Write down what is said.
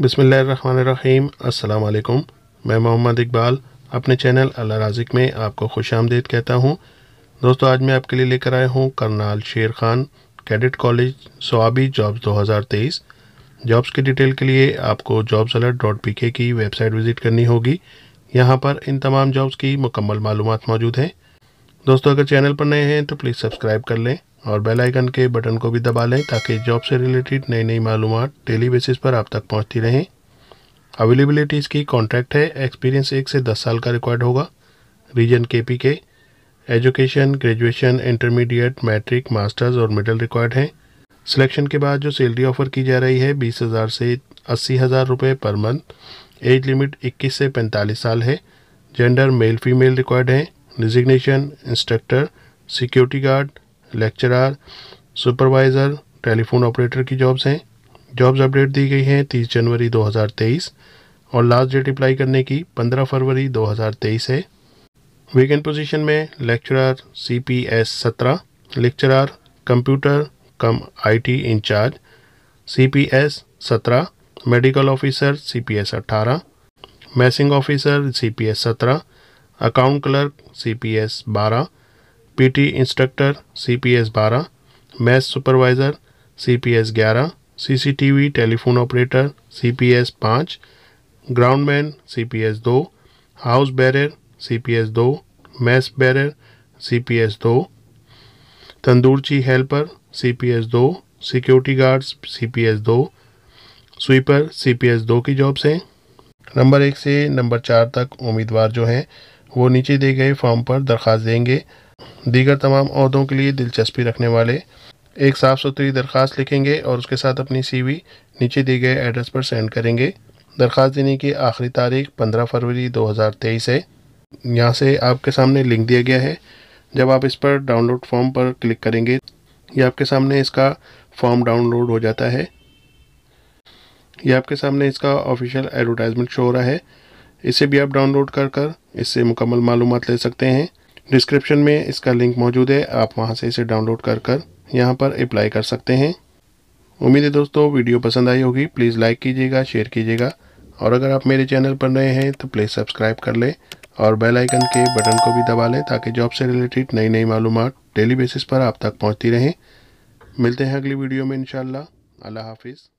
बिसमीम् अल्लाम मैं मोहम्मद इकबाल अपने चैनल अल्लाह राजिक में आपको खुश आमदेद कहता हूँ दोस्तों आज मैं आपके लिए लेकर आया हूँ Karnal Sher Khan cadet college Swabi jobs 2023 jobs की डिटेल के लिए आपको जॉब्स अलर्ट डॉट पी के की वेबसाइट विज़िट करनी होगी यहाँ पर इन तमाम जॉब्स की मुकम्मल मालूम मौजूद हैं दोस्तों अगर चैनल पर नए हैं तो प्लीज़ सब्सक्राइब कर लें और बेल आइकन के बटन को भी दबा लें ताकि जॉब से रिलेटेड नई नई मालूम डेली बेसिस पर आप तक पहुँचती रहें अवेलेबिलिटी इसकी कॉन्ट्रैक्ट है एक्सपीरियंस एक से दस साल का रिक्वायर्ड होगा reason K P K education graduation intermediate matric masters और मिडल रिक्वायर्ड हैं सिलेक्शन के बाद जो सैलरी ऑफ़र की जा रही है बीस हज़ार से अस्सी हज़ार रुपये पर मंथ एज लिमिट इक्कीस से पैंतालीस साल है जेंडर मेल फीमेल रिक्वायर्ड हैं designation instructor security guard lecturer supervisor telephone operator की जॉब्स हैं जॉब्स अपडेट दी गई हैं तीस जनवरी 2023 और लास्ट डेट अप्लाई करने की 15 फरवरी 2023 है वीकेंड पोजीशन में लेक्चरर सी पी एस सत्रह lecturer computer cum IT incharge C P S सत्रह medical officer C P S अट्ठारह messing officer C P S सत्रह account clerk C P S बारह PT instructor CPS 12 mess supervisor CPS 11 CCTV telephone operator CPS 5 groundman CPS 2 house bearer CPS 2 mess bearer CPS 2 तंदूरची helper CPS 2 security guards CPS 2 sweeper CPS 2 की jobs हैं number एक से number चार तक उम्मीदवार जो हैं वो नीचे दिए गए फॉर्म पर दरख्वास्त देंगे दीगर तमाम अहदों के लिए दिलचस्पी रखने वाले एक साफ़ सुथरी दरख्वास्त लिखेंगे और उसके साथ अपनी सीवी नीचे दिए गए एड्रेस पर सेंड करेंगे दरख्वास्त देने की आखिरी तारीख 15 फरवरी 2023 है यहाँ से आपके सामने लिंक दिया गया है जब आप इस पर डाउनलोड फॉर्म पर क्लिक करेंगे या आपके सामने इसका फॉर्म डाउनलोड हो जाता है या आपके सामने इसका ऑफिशियल एडवर्टाइजमेंट शो हो रहा है इसे भी आप डाउनलोड कर कर इससे मुकम्मल मालूम ले सकते हैं डिस्क्रिप्शन में इसका लिंक मौजूद है आप वहाँ से इसे डाउनलोड कर कर यहाँ पर अप्लाई कर सकते हैं उम्मीद है दोस्तों वीडियो पसंद आई होगी प्लीज़ लाइक कीजिएगा शेयर कीजिएगा और अगर आप मेरे चैनल पर नए हैं तो प्लीज़ सब्सक्राइब कर लें और बेल आइकन के बटन को भी दबा लें ताकि जॉब से रिलेटेड नई नई मालूम डेली बेसिस पर आप तक पहुँचती रहें मिलते हैं अगली वीडियो में इन अल्लाह हाफिज़